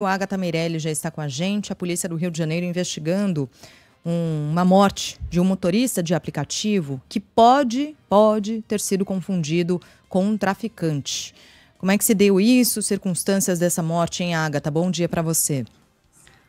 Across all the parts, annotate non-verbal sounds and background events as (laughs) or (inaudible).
A Agatha Meirelli já está com a gente. A polícia do Rio de Janeiro investigando um, uma morte de um motorista de aplicativo que pode, pode ter sido confundido com um traficante. Como é que se deu isso? Circunstâncias dessa morte, hein, Agatha? Bom dia para você.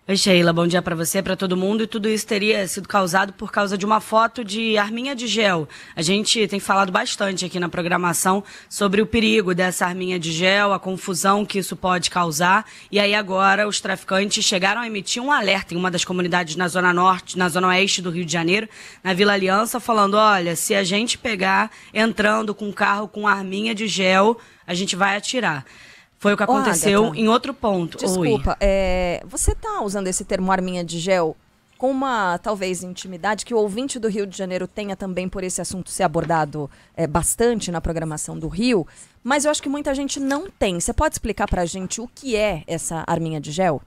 Oi, Sheila, bom dia para você, para todo mundo. E tudo isso teria sido causado por causa de uma foto de arminha de gel. A gente tem falado bastante aqui na programação sobre o perigo dessa arminha de gel, a confusão que isso pode causar. E aí agora os traficantes chegaram a emitir um alerta em uma das comunidades na zona norte, na zona oeste do Rio de Janeiro, na Vila Aliança, falando: olha, se a gente pegar entrando com um carro com arminha de gel, a gente vai atirar. Foi o que aconteceu Ô, em outro ponto. Desculpa, é, você está usando esse termo arminha de gel com uma, talvez, intimidade que o ouvinte do Rio de Janeiro tenha também por esse assunto ser abordado é, bastante na programação do Rio, mas eu acho que muita gente não tem. Você pode explicar para a gente o que é essa arminha de gel?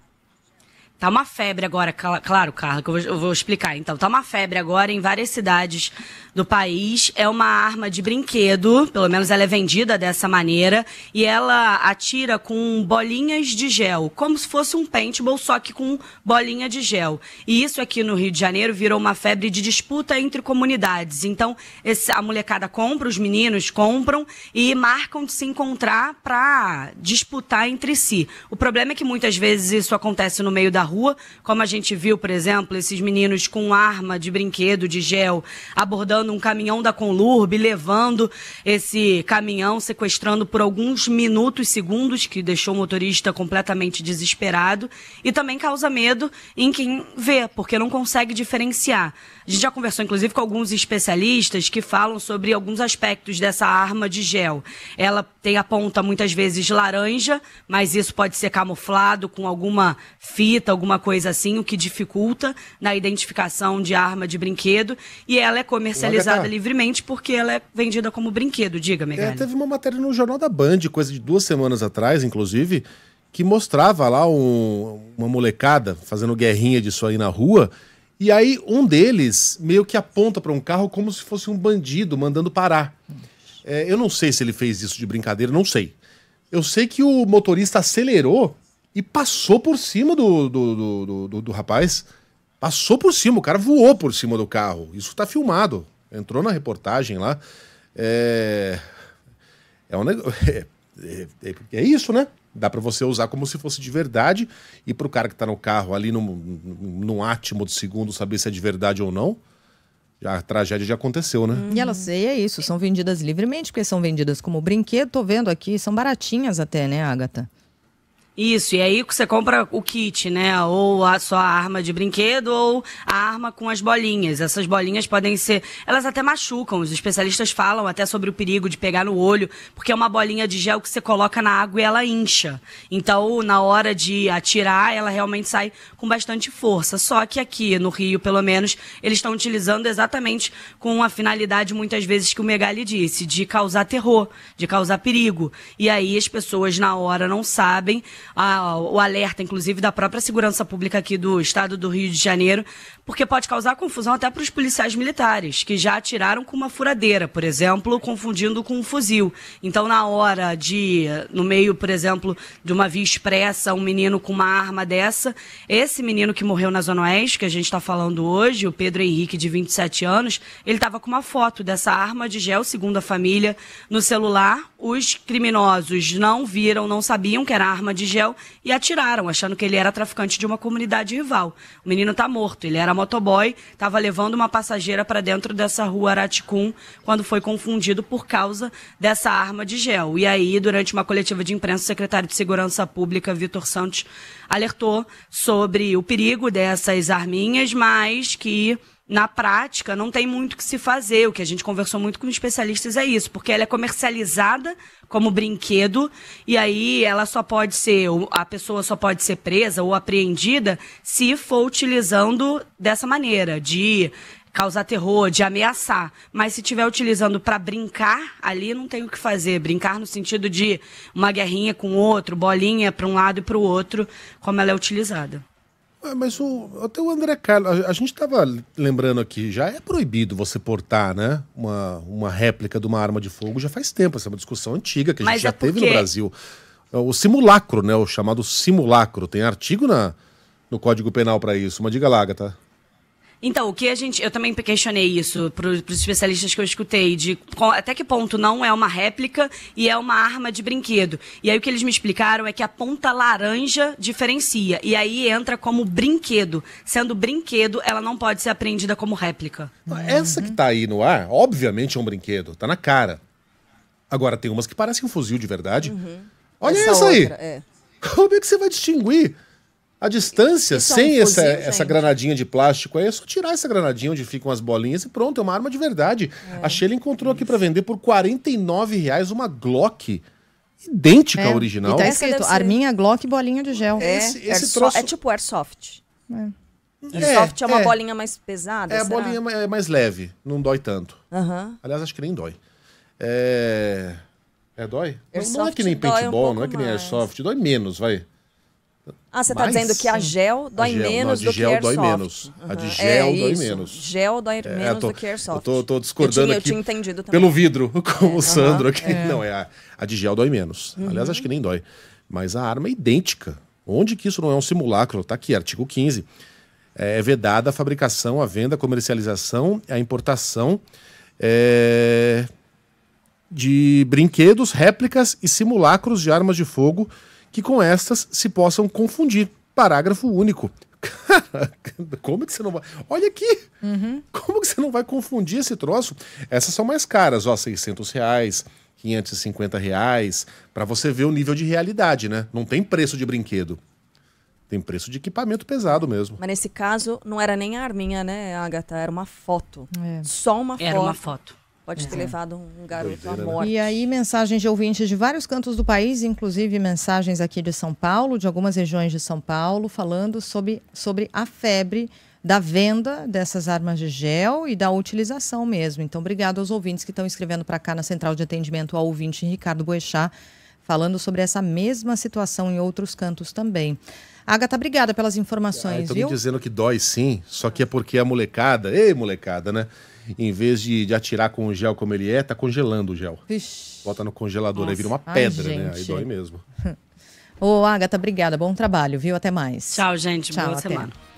Tá uma febre agora, claro, Carla, que eu vou, eu vou, explicar. Então, tá uma febre agora em várias cidades do país. É uma arma de brinquedo, pelo menos ela é vendida dessa maneira, e ela atira com bolinhas de gel, como se fosse um paintball, só que com bolinha de gel. E isso aqui no Rio de Janeiro virou uma febre de disputa entre comunidades. Então, esse, a molecada compra, os meninos compram e marcam de se encontrar para disputar entre si. O problema é que muitas vezes isso acontece no meio da da rua, como a gente viu, por exemplo, esses meninos com arma de brinquedo, de gel, abordando um caminhão da Conlurb, levando esse caminhão, sequestrando por alguns minutos, segundos, que deixou o motorista completamente desesperado e também causa medo em quem vê, porque não consegue diferenciar. A gente já conversou, inclusive, com alguns especialistas que falam sobre alguns aspectos dessa arma de gel. Ela tem a ponta muitas vezes laranja, mas isso pode ser camuflado com alguma fita alguma coisa assim, o que dificulta na identificação de arma de brinquedo. E ela é comercializada livremente porque ela é vendida como brinquedo, diga, é, Megali. É, teve uma matéria no Jornal da Band, coisa de duas semanas atrás, inclusive, que mostrava lá um, uma molecada fazendo guerrinha disso aí na rua. E aí um deles meio que aponta para um carro como se fosse um bandido mandando parar. É, eu não sei se ele fez isso de brincadeira, não sei. Eu sei que o motorista acelerou e passou por cima do, do, do, do, do rapaz. Passou por cima, o cara voou por cima do carro. Isso está filmado. Entrou na reportagem lá. É. É, um (laughs) é, é, é isso, né? Dá para você usar como se fosse de verdade e para o cara que está no carro ali num, num átimo de segundo saber se é de verdade ou não. A tragédia já aconteceu, né? E elas, e é isso, são vendidas livremente, porque são vendidas como brinquedo. Tô vendo aqui, são baratinhas até, né, Agatha? Isso, e aí você compra o kit, né? Ou a sua arma de brinquedo, ou a arma com as bolinhas. Essas bolinhas podem ser. Elas até machucam. Os especialistas falam até sobre o perigo de pegar no olho, porque é uma bolinha de gel que você coloca na água e ela incha. Então, na hora de atirar, ela realmente sai com bastante força. Só que aqui, no Rio, pelo menos, eles estão utilizando exatamente com a finalidade, muitas vezes, que o Megali disse, de causar terror, de causar perigo. E aí as pessoas na hora não sabem a, o alerta, inclusive, da própria segurança pública aqui do estado do Rio de Janeiro, porque pode causar confusão até para os policiais militares, que já atiraram com uma furadeira, por exemplo, confundindo com um fuzil. Então, na hora de, no meio, por exemplo, de uma via expressa, um menino com uma arma dessa, esse menino que morreu na Zona Oeste, que a gente está falando hoje, o Pedro Henrique, de 27 anos, ele estava com uma foto dessa arma de gel, segundo a família, no celular. Os criminosos não viram, não sabiam que era arma de região e atiraram, achando que ele era traficante de uma comunidade rival. O menino está morto, ele era motoboy, estava levando uma passageira para dentro dessa rua Araticum quando foi confundido por causa dessa arma de gel. E aí, durante uma coletiva de imprensa, o secretário de Segurança Pública, Vitor Santos, alertou sobre o perigo dessas arminhas, mas que na prática, não tem muito que se fazer. O que a gente conversou muito com especialistas é isso, porque ela é comercializada como brinquedo e aí ela só pode ser, a pessoa só pode ser presa ou apreendida se for utilizando dessa maneira, de causar terror, de ameaçar. Mas se estiver utilizando para brincar, ali não tem o que fazer. Brincar no sentido de uma guerrinha com o outro, bolinha para um lado e para o outro, como ela é utilizada. Ah, mas o, até o André Carlos, a, a gente estava lembrando aqui, já é proibido você portar, né? Uma, uma réplica de uma arma de fogo já faz tempo, essa é uma discussão antiga que a gente mas já é teve no Brasil. É o simulacro, né? O chamado simulacro. Tem artigo na, no Código Penal para isso. Mas diga lá, Agatha. Então, o que a gente. Eu também questionei isso para os especialistas que eu escutei, de até que ponto não é uma réplica e é uma arma de brinquedo. E aí o que eles me explicaram é que a ponta laranja diferencia. E aí entra como brinquedo. Sendo brinquedo, ela não pode ser apreendida como réplica. É essa que está aí no ar, obviamente é um brinquedo, está na cara. Agora, tem umas que parecem um fuzil de verdade. Uhum. Olha essa, essa aí. é. Como é que você vai distinguir? A distância, é sem um fuzil, essa, essa granadinha de plástico aí, é só tirar essa granadinha onde ficam as bolinhas e pronto, é uma arma de verdade. É. A Sheila encontrou aqui para vender por R$ reais uma Glock idêntica é. à original. E tá escrito arminha, Glock e bolinha de gel. É, esse, esse troço... é tipo airsoft. É. Airsoft é, é uma é. bolinha mais pesada, É, será? a bolinha é mais leve, não dói tanto. Aliás, acho que nem dói. É... É, dói? Airsoft não, é que nem paintball, um não é que nem airsoft, mais. dói menos, vai. Ah, você está dizendo que a gel dói a gel, menos do que airsoft. Dói menos. Uhum. A de gel é, dói isso. menos. Gel dói é, menos tô, do que airsoft. Eu estou discordando eu tinha, eu tinha pelo vidro, (laughs) com é, o Sandro aqui. É. Não, é a, a de gel dói menos. Uhum. Aliás, acho que nem dói. Mas a arma é idêntica. Onde que isso não é um simulacro? Está aqui, artigo 15. É, é vedada a fabricação, a venda, a comercialização, a importação é, de brinquedos, réplicas e simulacros de armas de fogo que com estas se possam confundir. Parágrafo único. Cara, como que você não vai. Olha aqui! Uhum. Como que você não vai confundir esse troço? Essas são mais caras, ó, 600 reais. 550 reais, para você ver o nível de realidade, né? Não tem preço de brinquedo. Tem preço de equipamento pesado mesmo. Mas nesse caso, não era nem a arminha, né, Agatha? Era uma foto. É. Só uma era foto. Era uma foto. Pode é. ter uhum. levado um garoto à né? morte. E aí, mensagens de ouvintes de vários cantos do país, inclusive mensagens aqui de São Paulo, de algumas regiões de São Paulo, falando sobre, sobre a febre da venda dessas armas de gel e da utilização mesmo. Então, obrigado aos ouvintes que estão escrevendo para cá na central de atendimento ao ouvinte Ricardo Boechat falando sobre essa mesma situação em outros cantos também. Agatha, obrigada pelas informações. Estou ah, me dizendo que dói sim, só que é porque a molecada, ei molecada, né? Em vez de, de atirar com o gel como ele é, tá congelando o gel. Bota no congelador, aí vira uma pedra, Ai, né? Aí dói mesmo. (laughs) Ô, Agatha, obrigada. Bom trabalho, viu? Até mais. Tchau, gente. Tchau, Boa até. semana.